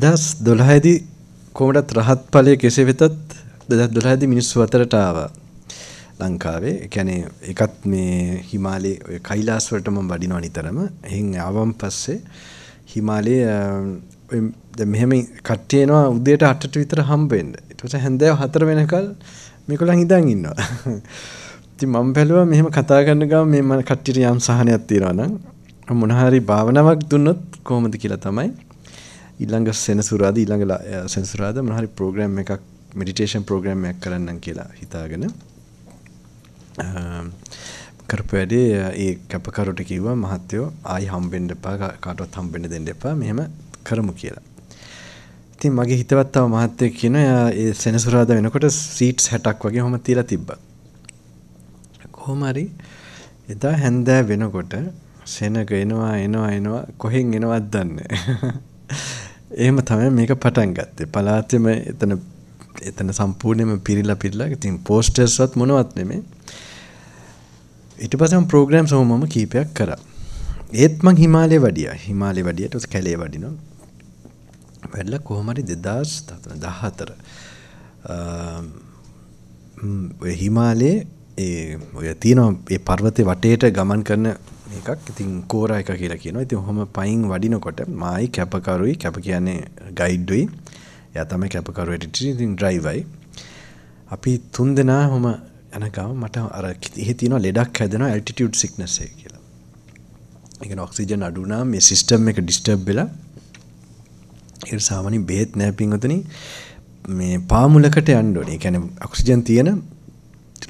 දෙදස් දොළහදි කොමටත් රහත් පලය කෙසේ වෙතත් දෙදත් දොළහදි මිනිස්සු අතරට ආවා ලංකාවේ එකැනේ එකත් මේ හිමාලේ ඔය කයිලාස්වලටම වඩිනවා නිතරම එහෙන් ආවම් පස්සේ හිමාලේ මෙහෙම කට්ටයනවා උදේට අටට විතර හම්බෙන්ඩ ඉටට හැඳෑ හතර වෙනකල් මේකොළන් හිදන් ඉන්නවා ති මම් පැලුව මෙහෙම කතාගන්න ගම මේ මන කට්ටිට යම් සහනයක් තිරවනම් මොනහරි භාවනාවක් දුන්නොත් කෝමද කියලා තමයි ඉල්ළඟ සෙනසුරාද ඉළඟ සෙන්සුරාද මහරි ප්‍රෝග්‍රම් එකක් මෙඩිටේෂන් ප්‍රෝග්‍රම්යක් කරන්න කියලා හිතාගෙන කරපු වැඩේ ඒ කැපකරුට කිව්ව මහත්තයෝ ආයි හම්බෙන්ඩ එපා කාටවත් හම්බෙන්ඩ දෙන්න එපා මෙහෙම කරමු කියලා ඉතින් මගේ හිතවත්තාව මහත්තය කියන ඒ සෙනසුරාද වෙනකොට සීට්ස් හැටක් වගේ හොම තිර තිබ්බ කෝමරි එදා හැන්දෑ වෙනකොට සෙනක එනවා එනවා එනවා කොහෙන් එනවත් දන්නේ එහෙම තමයි මේක පටන් ගත්තේ පලාතෙම එතන එතන සම්පූර්ණයෙන්ම පිරිලා පිරිලා ඉතින් පෝස්ටර්ස්වත් මොනවත් නෙමෙයි ඊට පස්සේ මම ප්‍රෝග්‍රෑම්ස් ඔහොමම කීපයක් කරා ඒත් මං හිමාලය වඩියා හිමාලය වඩියට කැලේ වඩිනවා වැඩලා කොහොම හරි 2014 හිමාලයේ ඒ ඔය තියෙනවා ඒ පර්වතේ වටේට ගමන් කරන එකක් ඉතින් කෝරා එක කියලා කියනවා ඉතින් ඔහොම පයින් වඩිනකොට මායි කැපකරුයි කැප කියන්නේ ගයිඩ්ඩුයි එයා තමයි කැපකරුවට ඉතින් ඩ්‍රයිවයි අපි තුන් දෙනා හොම යනකම මට අර ඉහි තියෙනවා ලෙඩක් හැදෙනවා ඇල්ටිටියුඩ් සික්නස් එක කියලා. ඒ කියන්නේ ඔක්සිජන් අඩු වුණාම මේ සිස්ටම් එක ඩිස්ටර්බ් වෙලා ඒ සාමාන්‍ය බෙහෙත් නැහැ පින්වතුනි මේ පාමුලකට යන්න ඕනේ. ඒ කියන්නේ ඔක්සිජන් තියෙන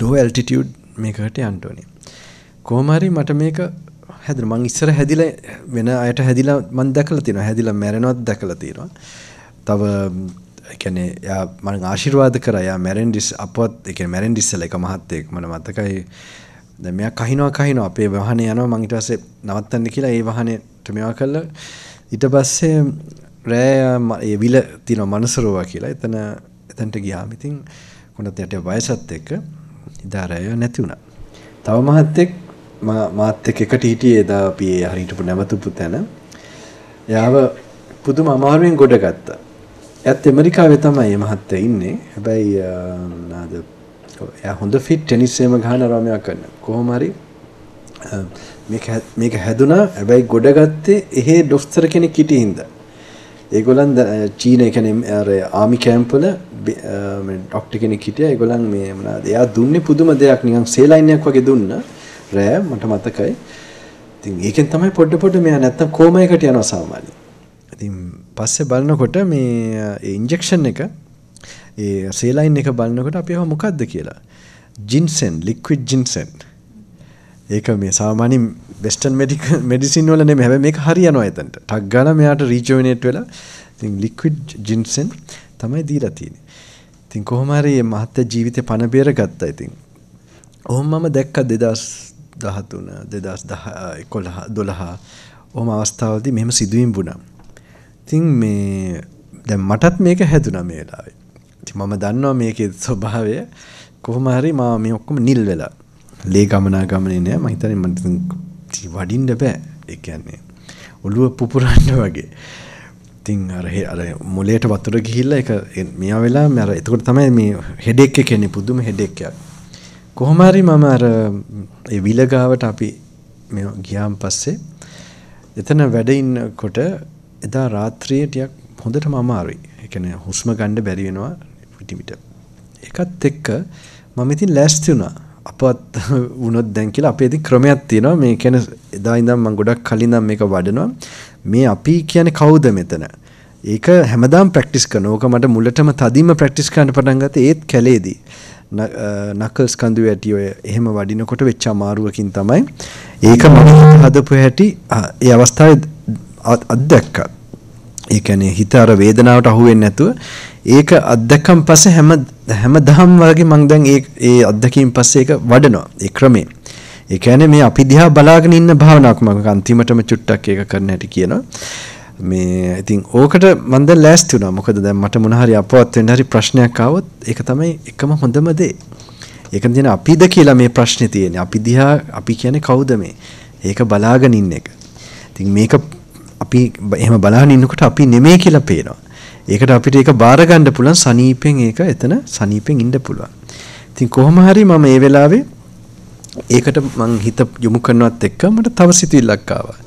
low altitude මේකට යන්න ඕනේ. කොහොම හරි මට මේක හැදෙන මං ඉස්සර හැදිලා වෙන අයට හැදිලා මං දැකලා තියෙනවා හැදිලා මැරෙනවත් දැකලා තියෙනවා තව එකනේ යා මං ආශිර්වාද කරා යා මැරෙන්ඩිස් අපවත් එක මැරෙන්ඩිස්සල එක මහත්තයෙක් මට මතකයි දැන් මෙයා කහිනවා කහිනවා අපේ වාහනේ යනවා මං ඊට පස්සේ නවත්තන්න කියලා ඒ වාහනේට මේවා කළා ඊට පස්සේ රෑ ඒ විල තියෙන මනසරෝවා කියලා එතන එතනට ගියාම ඉතින් කොණත් යට වයසත් එක්ක ඉදා රෑය නැති වුණා. තව මහත්තෙක් මාත් එක්ක එකට හිටියේ එදා අපි හරිටපු නැවතුපු තැන. යාව පුදුම අමාරුවෙන් ගොඩ ගත්තා. ඇත් ඇමරිකාවේ තමයි මේ මහත්තයා ඉන්නේ. හැබැයි නාද එයා හොඳ ෆිට් ටෙනිස් එකම ගහන රමයා කරන. කොහොම හරි මේක මේක හැදුනා. හැබැයි ගොඩගත්තේ එහෙ ඩොස්තර කෙනෙක් හිටින්දා. ඒගොලන් චීන එකන ආමි කෑම්පල ඩොක්ට කෙනෙක් හිටිය ඒගොලන් මේ මනාද එයා දුන්නේ පුදුම දෙයක් නිකන් සේලයිනයක් වගේ දුන්න රෑ මට මතකයි. ඉතින් ඒකෙන් තමයි පොඩ පොඩ මෙයා නැත්තම් කෝමයකට යනවා සාමාන්‍යයෙන්. ඉතින් පස්සේ බලනකොට මේ ඉන්ජෙක්ෂන් එක ඒ සේලයින් එක බලනකොට අපි ඒවා මොකද්ද කියලා. Ginseng liquid ginseng. ඒක මේ සාමාන්‍යයෙන් වෙස්ටර්න් මෙඩිසින් වල නෙමෙයි හැබැයි මේක හරියනවා එතනට. ටක් ගාලා මෙයාට රීජොවිනේට් වෙලා ඉතින් ලික්විඩ් ජින්සෙන් තමයි දීලා තියෙන්නේ. ඉතින් කොහොම හරි මේ මහත්ය ජීවිතේ පණ බේරගත්තා ඉතින්. ඔහොම මම දැක්ක 2000 දහතුන දෙදස් කොළහ දොළහා ඔහම අවස්ථාවදී මෙහම සිදුවීම් වුණා. තින් මේ දැ මටත් මේක හැදුන මේලාවේ ති මම දන්නවා මේක ස්වභාවය කොහමහරි මා මේ ඔක්කොම නිල් වෙලා ලේ ගමනා ගමනය නෑ මහිතන මට වඩින්ඩ බෑ එකන්නේ ඔළුව පුපුරන්න වගේ ඉතිං අරහෙ අර මොලේට වතුර ගිහිල්ල එක මෙයා වෙලා මෙර එතකොට තමයි මේ හෙඩෙක් කෙනෙ පුදුම හෙඩෙක්යක් කොහොම හරි මම අර ඒ විලගාවට අපි මේ ගියාන් පස්සේ එතන වැඩ ඉන්නකොට එදා රාත්‍රියේ ටිකක් හොඳටම අමාරුයි. ඒ කියන්නේ හුස්ම ගන්න බැරි වෙනවා පිටිමිට. ඒකත් එක්ක මම ඉතින් ලෑස්ති වුණා. අපවත් වුණොත් දැන් කියලා අපේ ඉතින් ක්‍රමයක් තියෙනවා. මේ කියන්නේ එදා ඉඳන් මම ගොඩක් කලින් ඉඳන් මේක වඩනවා. මේ අපි කියන්නේ කවුද මෙතන? ඒක හැමදාම් ප්‍රක්ටිස් කරන ඕක මට මුලටම තදිම ප්‍රක්ටිස් කරන්න පටන් ගත්තේ ඒත් කැලේදී නකල්ස් කඳු ඇටි ඔය එහෙම වඩිනකොට වෙච්ච අමාරුවකින් තමයි ඒක මම හදපු හැටි ඒ අවස්ථාවේ අත්දැක්කා ඒ කියන්නේ හිත අර වේදනාවට අහු වෙන්නේ නැතුව ඒක අත්දැකම් පස්සේ හැම හැමදාම වගේ මම දැන් ඒ ඒ අත්දැකීම් පස්සේ ඒක වඩනවා ඒ ක්‍රමේ ඒ කියන්නේ මේ අපි දිහා බලාගෙන ඉන්න භාවනාවක් මම අන්තිමටම චුට්ටක් ඒක කරන්න හැටි කියනවා මේ ඉතින් ඕකට මන්ද ලෑස්ති වුණා. මොකද දැන් මට මොන හරි අපවත් වෙන්න හරි ප්‍රශ්නයක් ආවොත් ඒක තමයි එකම හොඳම දේ. ඒකෙන් තියෙන අපිද කියලා මේ ප්‍රශ්නේ තියෙන්නේ. අපි දිහා අපි කියන්නේ කවුද මේ? ඒක බලාගෙන ඉන්න එක. ඉතින් මේක අපි එහෙම බලාගෙන ඉන්නකොට අපි නෙමෙයි කියලා පේනවා. ඒකට අපිට ඒක බාර ගන්න පුළුවන් සනීපෙන් ඒක එතන සනීපෙන් ඉන්න පුළුවන්. ඉතින් කොහොම හරි මම මේ වෙලාවේ ඒකට මං හිත යොමු කරනවත් එක්ක මට තව සිතුවිල්ලක් ආවා.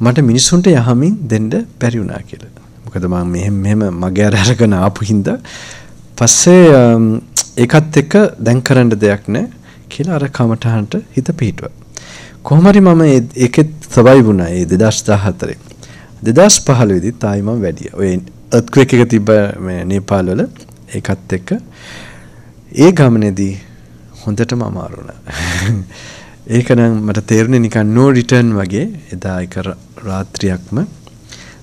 මට මිනිසුන්ට යහමින් දෙන්න බැරි වුණා කියලා. මොකද මම මෙහෙම මෙහෙම මගේ අර අරගෙන ආපු හින්දා පස්සේ ඒකත් එක්ක දැන් කරන්න දෙයක් නැහැ කියලා අර කමටහන්ට හිත පිහිටුවා. කොහොම හරි මම ඒකෙත් සබයි වුණා ඒ 2014. 2015 දී තායි මම වැඩියා. ඔය earthquake එක තිබ්බ මේ නේපාල් වල ඒකත් එක්ක ඒ ගමනේදී හොඳටම අමාරු වුණා. ඒකනම් මට තේරුණේ නිකන් no return වගේ එදා එක රාත්‍රියක්ම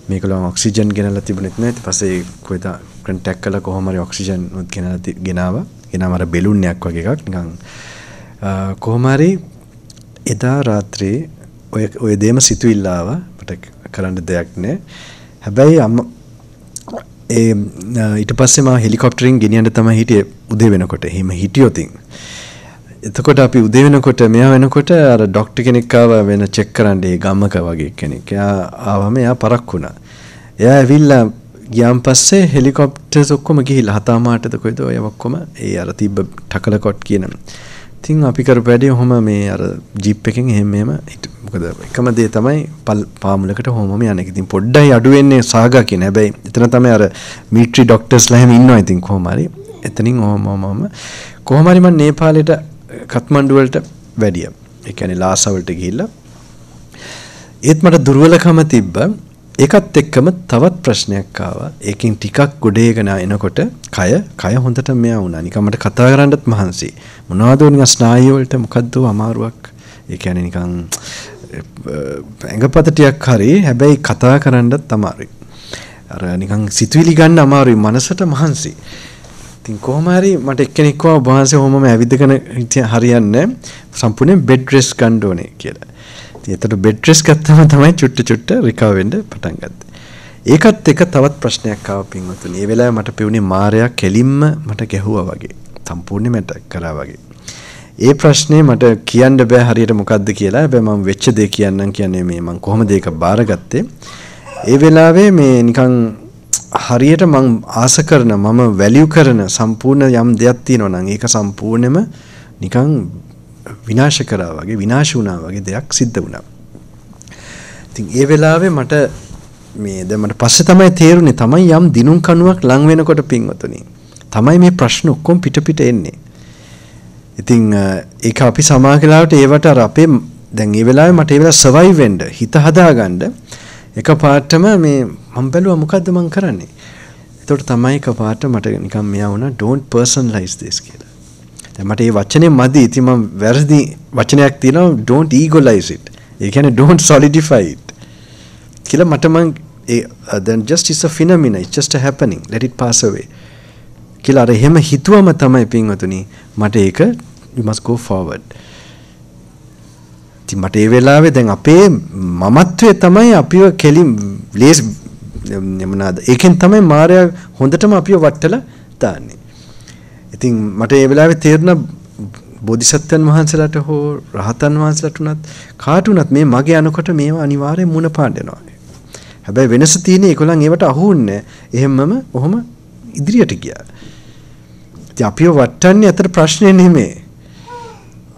මේකලම ඔක්සිජන් ගෙනල්ලා තිබුණෙත් නෑ ඊට පස්සේ කොහෙද කන්ටැක්ට් කළා කොහොම හරි ඔක්සිජන් උත් ගෙනල්ලා ගෙනාවා ගෙනාම අර බැලුන් එකක් වගේ එකක් නිකන් කොහොම හරි එදා රාත්‍රියේ ඔය ඔය දෙම සිතුවිල්ල ආවා මට කරන්න දෙයක් නෑ හැබැයි අම්ම ඒ ඊට පස්සේ මම හෙලිකොප්ටරින් ගෙනියන්න තමයි හිටියේ උදේ වෙනකොට එහෙම හිටියොතින් එතකොට අපි උදේ වෙනකොට මෙයා වෙනකොට අර ඩොක්ටර් කෙනෙක් ආවා වෙන චෙක් කරන්න ඒ ගම්මක වගේ කෙනෙක්. එයා ආවම එයා පරක් වුණා. එයා ඇවිල්ලා ගියන් පස්සේ හෙලිකොප්ටර්ස් ඔක්කොම ගිහිල්ලා හතාමාටද කොයිද ඔය ඔක්කොම ඒ අර තිබ්බ ටකල කොට් කියන. ඉතින් අපි කරපු වැඩේ ඔහොම මේ අර ජීප් එකෙන් එහෙම මෙහෙම මොකද එකම දේ තමයි පාමුලකට හොමම යන එක. ඉතින් පොඩ්ඩයි අඩු වෙන්නේ සාගා කියන. හැබැයි එතන තමයි අර මිලිටරි ඩොක්ටර්ස්ලා එහෙම ඉන්නවා. ඉතින් කොහොම හරි එතනින් ඔහොමමම කොහොම හරි මම නේපාලෙට කත්මණ්ඩු වලට වැඩිය. ඒ කියන්නේ ලාසා වලට ගිහිල්ලා ඒත් මට දුර්වලකම තිබ්බ ඒකත් එක්කම තවත් ප්‍රශ්නයක් ආවා. ඒකෙන් ටිකක් ගොඩේගෙන එනකොට කය කය හොඳට මෙයා වුණා. නිකන් මට කතා කරන්නත් මහන්සි. මොනවද නිකන් ස්නායු වලට මොකද්ද අමාරුවක්. ඒ කියන්නේ නිකන් ඇඟපතටියක් හරි හැබැයි කතා කරන්නත් අමාරුයි. අර නිකන් සිතුවිලි ගන්න අමාරුයි මනසට මහන්සි. ඉතින් කොහොම හරි මට එක්කෙනෙක්ව ඔබවහන්සේ කොහොමම ඇවිදගෙන හරියන්නේ සම්පූර්ණයෙන් බෙඩ් රෙස් ගන්න ඕනේ කියලා. ඉතින් එතකොට බෙඩ් රෙස් ගත්තම තමයි චුට්ට චුට්ට රිකවර් වෙන්න පටන් ගත්තේ. ඒකත් එක තවත් ප්‍රශ්නයක් ආව පින්වතුනි. ඒ වෙලාවේ මට පෙවුනේ මායя කෙලින්ම මට ගැහුවා වගේ. සම්පූර්ණයෙන්ම කරා වගේ. ඒ ප්‍රශ්නේ මට කියන්න බෑ හරියට මොකද්ද කියලා. හැබැයි මම වෙච්ච දේ කියන්නම් කියන්නේ මේ මම කොහොමද ඒක බාරගත්තේ. ඒ වෙලාවේ මේ නිකන් හරියට මං ආස කරන මම වැලියු කරන සම්පූර්ණ යම් දෙයක් තියෙනවා නම් ඒක සම්පූර්ණයෙන්ම නිකන් විනාශ කරා වගේ විනාශ වුණා වගේ දෙයක් සිද්ධ වුණා. ඉතින් ඒ වෙලාවේ මට මේ දැන් මට පස්සේ තමයි තේරුනේ තමයි යම් දිනුම් කණුවක් ලං වෙනකොට පින්වතුනි. තමයි මේ ප්‍රශ්න ඔක්කොම පිට පිට එන්නේ. ඉතින් ඒක අපි සමාජලාවට ඒවට අර අපේ දැන් ඒ වෙලාවේ මට ඒ වෙලාව සර්වයිව් වෙන්න හිත හදාගන්න එක පාටම මේ මම බැලුවා මොකද්ද මං කරන්නේ. එතකොට තමයි එක පාට මට නිකන් මෙයා වුණා don't personalize this කියලා. දැන් මට මේ වචනේ මදි. ඉතින් මම වැරදි වචනයක් තියෙනවා don't egolize it. ඒ කියන්නේ don't solidify it. කියලා මට මං uh, then just is a phenomena it's just a happening let it pass away කියලා අර එහෙම හිතුවම තමයි පින්වතුනි මට ඒක you must go forward ඉතින් මට ඒ වෙලාවේ දැන් අපේ මමත්වයේ තමයි අපිව කෙලින් ලේස් මොනවාද ඒකෙන් තමයි මාර්යා හොඳටම අපිව වට්ටලා දාන්නේ. ඉතින් මට ඒ වෙලාවේ තේරුණා බෝධිසත්වයන් වහන්සේලාට හෝ රහතන් වහන්සේලාට උනත් කාට උනත් මේ මගේ අනකොට මේවා අනිවාර්යෙන් මුණ පාඩනවා. හැබැයි වෙනස තියෙන්නේ ඒගොල්ලන් ඒවට අහු වෙන්නේ එහෙම්මම ඔහොම ඉදිරියට ගියා. ඉතින් අපිව වටන්නේ අතර ප්‍රශ්නේ නෙමෙයි.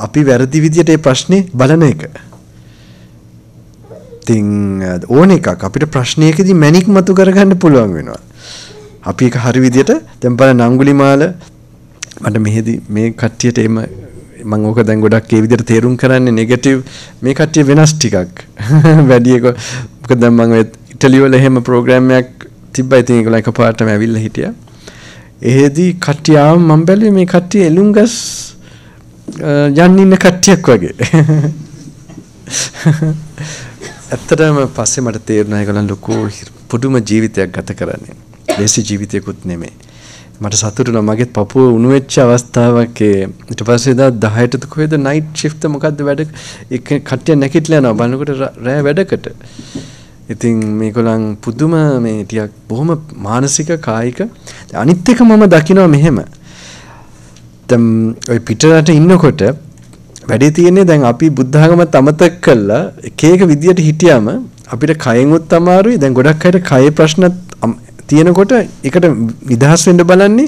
අපි වැරදි විදියට මේ ප්‍රශ්නේ බලන එක. ඉතින් ඕන එකක් අපිට ප්‍රශ්නයකදී මැනික් මතු කරගන්න පුළුවන් වෙනවා. අපි ඒක හරි විදියට දැන් බලන්න අඟුලිමාල මට මෙහෙදි මේ කට්ටියට එම මම ඕක දැන් ගොඩක් ඒ විදිහට තේරුම් කරන්නේ නෙගටිව් මේ කට්ටිය වෙනස් ටිකක් වැඩි එක මොකද දැන් මම ඉටලිය වල එහෙම ප්‍රෝග්‍රෑම් එකක් තිබ්බා ඉතින් ඒගොල්ලෝ එකපාරටම ඇවිල්ලා හිටියා එහෙදි කට්ටියාව මම බැලුවේ මේ කට්ටිය එලුංගස් යන්න ඉන්න කට්ටියක් වගේ. ඇත්තටම පස්සේ මට තේරුණා ඒගොල්ලන් ලොකු පුදුම ජීවිතයක් ගත කරන්නේ. දේශි ජීවිතයකුත් නෙමෙයි. මට සතුටුන මගේ පපුව උණු වෙච්ච අවස්ථාවක් ඒ ඊට පස්සේ දා 10ට කොහෙද නයිට් shift මොකද්ද වැඩ එක කට්ටිය නැගිටලා යනවා බලනකොට රෑ වැඩකට ඉතින් මේගොල්ලන් පුදුම මේ ටිකක් බොහොම මානසික කායික අනිත් එක මම දකිනවා මෙහෙම නැත්තම් ওই පිටරට ඉන්නකොට වැඩි තියෙන්නේ දැන් අපි බුද්ධඝමත් අමතක කළා එක එක විදියට හිටියාම අපිට කයෙන් උත් අමාරුයි දැන් ගොඩක් අයට කයේ ප්‍රශ්න තියෙනකොට ඒකට නිදහස් වෙන්න බලන්නේ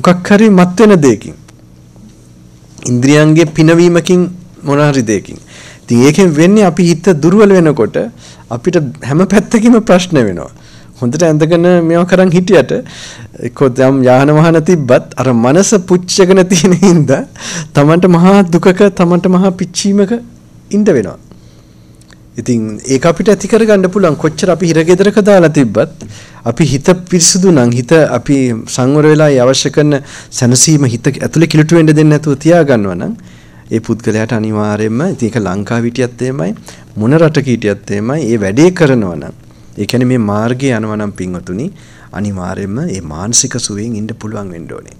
මොකක් හරි මත් වෙන දෙයකින් ඉන්ද්‍රියන්ගේ පිනවීමකින් මොන හරි දෙයකින් ඉතින් ඒකෙන් වෙන්නේ අපි හිත දුර්වල වෙනකොට අපිට හැම පැත්තකින්ම ප්‍රශ්න වෙනවා හොඳට ඇඳගෙන මේවා කරන් හිටියට එක්කෝ යම් යාහන වාහන තිබ්බත් අර මනස පුච්චගෙන තියෙන හින්දා තමන්ට මහා දුකක තමන්ට මහා පිච්චීමක ඉන්න වෙනවා. ඉතින් ඒක අපිට ඇති කරගන්න පුළුවන් කොච්චර අපි හිරගෙදරක දාලා තිබ්බත් අපි හිත පිරිසුදු නම් හිත අපි සංවර වෙලා අවශ්‍ය කරන සැනසීම හිත ඇතුලේ කිලුට වෙන්න දෙන්නේ නැතුව තියාගන්නවා නම් ඒ පුද්ගලයාට අනිවාර්යයෙන්ම ඉතින් ඒක ලංකාව හිටියත් එමයයි මොන රටක හිටියත් එමයයි ඒ වැඩේ කරනවා නම් ඒ කියන්නේ මේ මාර්ගය යනවා නම් පින්වතුනි අනිවාර්යයෙන්ම මේ මානසික සුවයෙන් ඉන්න පුළුවන් වෙන්න ඕනේ.